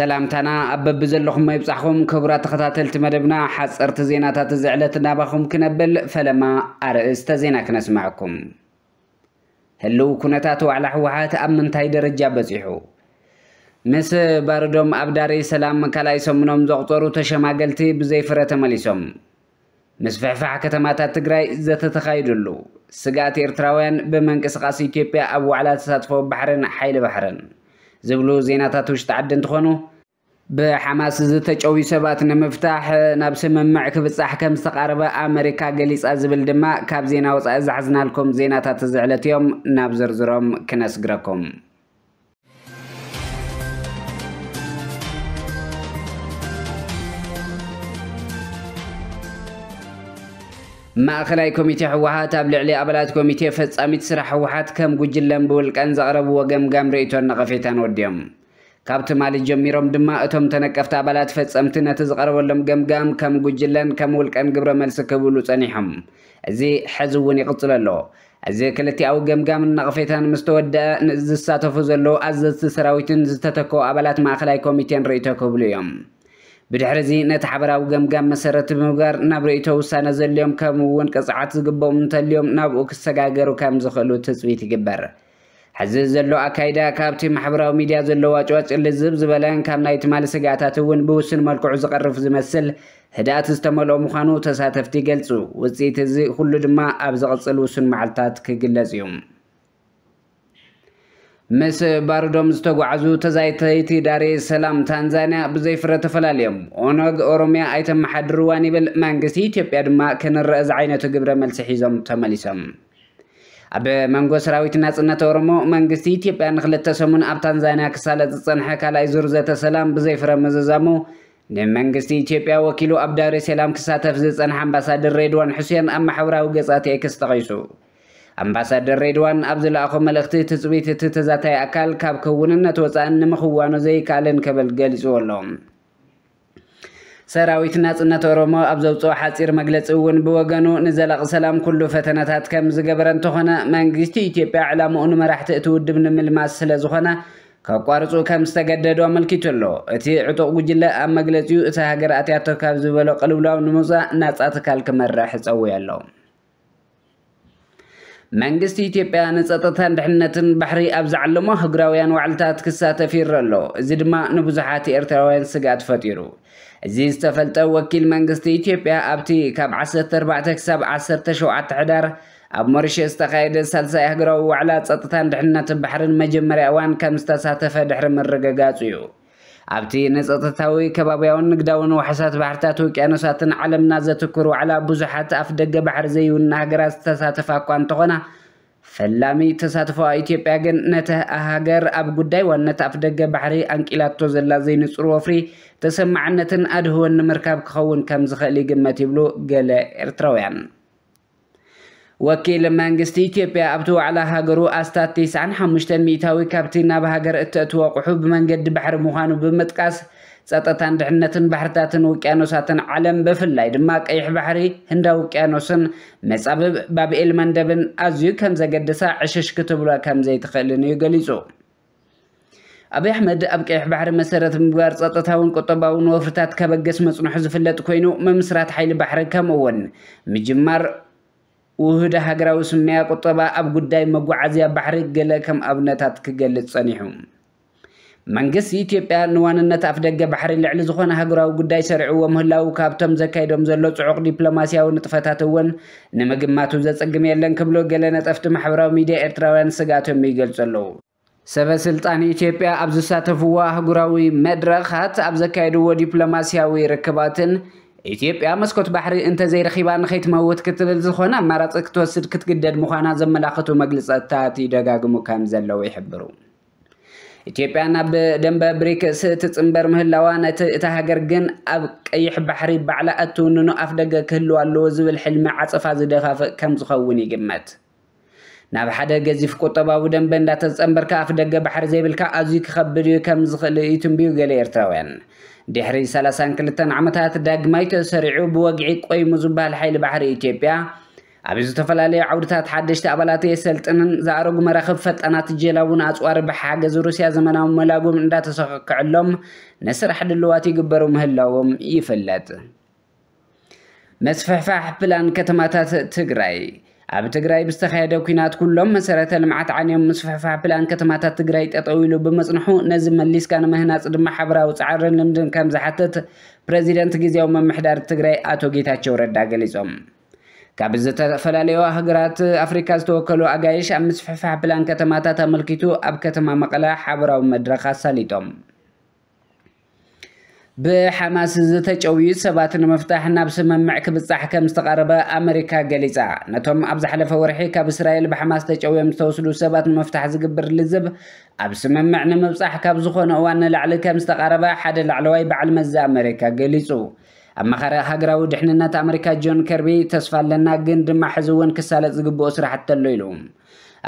سلامتنا أبب زلخم ما يبصحهم كبرة تختاتل تمربنا حصر تزينات تزعلت نابخم كنبل فلما أرئيس تزينك نسمعكم هلو كنتاتو على حوحات أمن تاي درجة بزيحو مس باردوم أبداري سلام مكالاي سمنوم زغطورو تشما قلتي بزيفرة مليسوم مس فحفح كتماتا تقراي زت تخايدلو سقاتي ارتراوين بمنك سقاسي كيبيا أبو على تساتفو بحرن حيل بحرن زبلو زيناتاتوش تعدن تخونو بحماس زتچوي سبات نمفتاح ناب معك كبصح كم استقربه امريكا غليصا ازبل دماء كاب زينا وصا زحزنالكم زيناتات زعلت يوم ناب زرزرهم كنسغركم ማእኸላይ ኮሚቴ ሕወሓት ኣብ ልዕሊ ኣባላት ኮሚቴ ፈጻሚት ስራሕ ሕወሓት ከም ጉጅለን ብውልቀን ዘቕረብዎ ገምጋም ርእቶን ነቐፌታን ወዲዮም ካብቲ ማሊ ጀሚሮም ድማ እቶም ተነቀፍቲ ኣባላት ፈጸምቲ ነቲ ዝቐረበሎም ገምጋም ከም ጉጅለን ከም ውልቀን ግብረ መልሲ ክብሉ ጸኒሖም እዚ ሕዚ እውን ይቕጽል ኣሎ እዚ ክልቲኣዊ ገምጋምን ነቕፌታን ምስ ተወድአ ዝሳተፉ ዘለዉ ኣዘዝቲ ሰራዊትን ዝተተከቡ ኣባላት ማእኸላይ ኮሚቴን ርእቶ ክብሉ እዮም بدحرزي نتحبراو جمجم مسرت بمجر نبريتو سنة زليوم كم ون كسعات جبهم تليوم نبو كسجاجر وكم زخلو تسويت جبر حزز زلو أكيدا كابتن محبراو ميديا زلو واجوات اللي زبزبلان كم نايت مال سجاتات ون بوسن مالك عزق الرف زمسل هدات استملوا مخانو تساتفتي جلسو وزيت زي كل دماء أبزغ الصلوسن معلتات كجلزيوم ምስ ባርዶም ዝተጓዓዙ ተዛይተይቲ ዳሬ ሰላም ታንዛንያ ብዘይፍረ ተፈላለዮም ኦነግ ኦሮምያ ኣይተመሓድር ዋን ይብል መንግስቲ ኢትዮጵያ ድማ ክንረአ ዚ ዓይነቱ ግብረ መልሲ ሒዞም ተመሊሶም ኣብ መንጎ ሰራዊት ናፅነት ኦሮሞ መንግስቲ ኢትዮጵያ ንክልተ ሰሙን ኣብ ታንዛንያ ክሳለጥ ዝፀንሐ ካልኣይ ዙር ዘተ ሰላም ብዘይፍረ መዘዛሙ ንመንግስቲ ኢትዮጵያ ወኪሉ ኣብ ዳሬ ሰላም ክሳተፍ ዝፀንሐ ኣምባሳደር ሬድዋን ሕሴን ኣብ ማሕበራዊ ገጻ ኤክስ ተቐይሱ ኣምባሳደር ሬድዋን ኣብ ዝለኣኾ መልእኽቲ እቲ ፅቢት እቲ ተዛታይ ኣካል ካብ ክውንነት ወፃእን ንምኽዋኖ ዘይከኣለን ከበል ገሊፁ ኣሎ ሰራዊት ናፅነት ኦሮሞ ኣብ ዘውፅኦ ሓፂር መግለፂ እውን ብወገኑ ንዘላቂ ሰላም ኩሉ ፈተናታት ከም ዝገበረ እንተኾነ መንግስቲ ኢትዮጵያ ዕላምኡ ንመራሕቲ እቲ ውድብ ንምልማስ ስለ ዝኾነ ከቋርፁ ከም ዝተገደዱ ኣመልኪቱ ኣሎ እቲ ዕጡቕ ጉጅለ ኣብ መግለፂኡ እቲ ሃገር ኣትያቶ ካብ ዝበሎ ቅልውላው ንምውፃእ ናፃ ትካል ክመርሕ ፀውይ ኣሎ መንግስቲ ኢትዮጵያ ንፀጥታን ድሕንነትን ባሕሪ ኣብ ዝዓለሞ ህጉራውያን ዋዕልታት ክሳተፍ ይረአ ኣሎ እዚ ድማ ንብዙሓት ኤርትራውያን ስጋት ፈጢሩ እዚ ዝተፈልጠ ወኪል መንግስቲ ኢትዮጵያ ኣብቲ ካብ 14 ክሳብ 17 ሕዳር ኣብ ሞሪሸስ ዝተኻየደ ሳልሳይ ሃገራዊ ዋዕላ ፀጥታን ድሕንነትን ባሕርን መጀመርያ እዋን ከም ዝተሳተፈ ድሕሪ ምርግጋፁ እዩ أبتي نزأتتاوي كبابيون نقداون وحسات بحرتات وكأنسات علم نازة تكرو على بزحات أفدق بحر زيون نهجرات تساتفاكوان تغنى ፈላሚ ተሳትፎ ኢትዮጵያ ግን ነቲ ሃገር ኣብ ጉዳይ ዋነት ኣፍደገ ባሕሪ ኣንቂላቶ ዘላ ዘይንፅር ወፍሪ ተሰማዕነትን ኣድህወን ንምርካብ ክኸውን ከም ዝኽእል ይግመት ይብሉ ገለ ኤርትራውያን وكيل مانجستي إثيوبيا أبتو على هاجرو أستات تسعن حمشتن ميتاوي كابتن ناب هاجر التأتوقحو بمنجد بحر مخانو بمتقاس ساتتان دحنتن بحرتاتن وكيانوساتن علم بفلاي دما قيح بحري هندا وكيانوسن مساب باب المندبن أزيو كم زقدسا عشش كتبلا كم زيتخلن يقليصو أبي أحمد أبقى بحر مسارة مبار سطتاون قطباون وفرتات كبقس مصنوح زفلت كوينو ممسرات حيل بحر كمون مجمار ውህድ ሃገራዊ ስምያ ቁጠባ ኣብ ጉዳይ መጓዓዝያ ባሕሪ ገለ ከም ኣብነታት ክገልጽ ጸኒሑ መንግስቲ ኢትዮጵያ ንዋንነት ኣፍ ደገ ባሕሪ ልዕሊ ዝኾነ ሃገራዊ ጉዳይ ሰሪዕዎ ምህላው ካብቶም ዘካይዶም ዘሎ ጽዑቕ ዲፕሎማስያዊ ንጥፈታት እውን ንምግማቱ ዘጸግም የለን ክብሎ ገለ ነጠፍቲ ማሕበራዊ ሚድያ ኤርትራውያን ስጋቶም ይገልጹ ኣለዉ ሰበ ስልጣን ኢትዮጵያ ኣብ ዝሳተፍዎ ኣህጉራዊ መድረኻት ኣብ ዘካየድዎ ዲፕሎማስያዊ ርክባትን ኢትዮጵያ መስኮት ባሕሪ እንተዘይረኺባ ንኸይትመውት ክትብል ዝኾነ ኣማራፂ ክትወስድ ክትግደድ ምዃና ዘመላኽቱ መግለፀታት ይደጋግሙ ከም ዘለዉ ይሕብሩ ኢትዮጵያ ናብ ደንበ ብሪክስ እትፅምበር ምህላዋ ነቲ እታ ሃገር ግን ኣብ ቀይሕ ባሕሪ ባዕላ እትውንኑ ኣፍደገ ክህልዋለዎ ዝብል ሕልሚ ዓፀፋ ዝደፋፍእ ከም ዝኸውን ይግመት ናብ ሓደ ገዚፍ ቁጠባዊ ደንበ እንዳተፀንበርካ ኣፍ ደገ ባሕሪ ዘይብልካ ኣዝዩ ክከብድ እዩ ከም ዝኽእል እዩ ትንብዩ ገለ ኤርትራውያን ድሕሪ 32 ዓመታት ዳግማይ ተሰሪዑ ብወግዒ ቆይሙ ዝበሃል ሓይሊ ባሕሪ ኢትዮጵያ ኣብ ዝተፈላለዩ ዓውድታት ሓደሽቲ ኣባላት የሰልጥንን ዝኣረጉ መራኽብ ፈጣናት ጀላውን ኣፅዋር ብሓገዝ ሩስያ ዘመናዊ መላጉም እንዳተሰክዐሎም ንስራሕ ድልዋት ይግበሩ ምህላዎም ይፍለጥ መስፍሕፋሕ ፕላን ከተማታት ትግራይ ኣብ ትግራይ ብዝተካየደ ኩናት ኩሎም መሰረተ ልምዓት ዓንዮም ምስፍሕፋሕ ፕላን ከተማታት ትግራይ ጠጠው ኢሉ ብመፅንሑ ነዚ መሊስካ ንምህናፅ ድማ ሓበራዊ ፃዕርን ልምድን ከም ዝሓትት ፕረዚደንት ግዜያዊ መምሕዳር ትግራይ ኣቶ ጌታቸው ረዳ ገሊፆም ካብ ዝተፈላለዩ ሃገራት ኣፍሪካ ዝተወከሉ ኣጋይሽ ኣብ ምስፍሕፋሕ ፕላን ከተማታት ኣመልኪቱ ኣብ ከተማ መቐለ ሓበራዊ መድረክ ኣሳሊጦም بحماس زتچوي سبات نمفتاح نابس ممعك بصح كم استقرب آمریکا غليصا نتوم ابز حلف ورحي كاب اسرائيل بحماس تچوي مستوسلو سبات نمفتاح زغبر لزب ابس ممع نمبصح كاب زخونه وان لعل كم استقرب حد لعلوای بعل مز امريكا غليصو ኣማኻሪ ሃገራዊ ድሕንነት ኣሜሪካ ጆን آمریکا جون کربی تصفال لنا گند محزون کسالت ዝግብኦ اسرع حتی لیلوم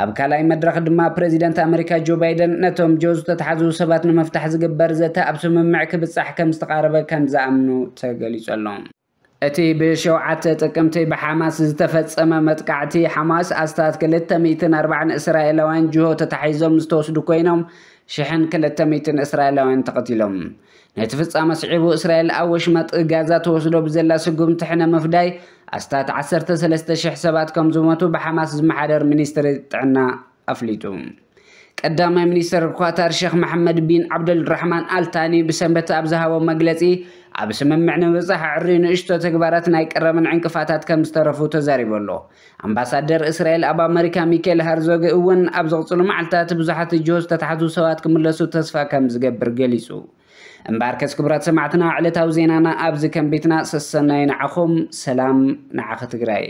ኣብ ካልኣይ መድረኽ ድማ ፕረዚደንት ኣሜሪካ ጆ ባይደን ነቶም ጆዝ ተተሓዙ ሰባት ንምፍታሕ ዝግበር ዘተ ኣብ ስምምዕ ክብፃሕ ከም ዝተቃረበ ከም ዝኣምኑ ተገሊጹ ኣሎ እቲ ብሸውዓተ ጥቅምቲ ብሓማስ ዝተፈፀመ መጥቃዕቲ ሓማስ ኣስታት 240 እስራኤላውያን ጅሆ ተታሒዞም ዝተወስዱ ኮይኖም 1200 እስራኤላውያን ተቐቲሎም ነቲ ፍጻመ ስዒቡ እስራኤል ኣብ ወሽመጥ ጋዛ ተወስዶ ብዘላ ስጉምቲ ሕነ ምፍዳይ أستات عسر تسلست شحسبات كم زوماتو بحماس زمحادر منيستر تعنا أفليتو قدام منيستر قطر شيخ محمد بن عبد الرحمن آل ثاني بسنبت أبزهاو مقلتي أبسم معنى وزح عرين إشتو تكبارات نايك رمن عنك فاتات كم استرفو تزاري بولو أمباسادر إسرائيل أبا أمريكا ميكيل هارزوغ اوان أبزغطل معلتات بزحة جوز تتحدو سوات كم اللسو كم زقبر جليسو እምበር ከዚ ክቡራት ሰማዕትና ዕለታዊ ዜናና ኣብዚ ከም ቤትና ስሰናይ ንዓኹም ሰላም ንዓኸ ትግራይ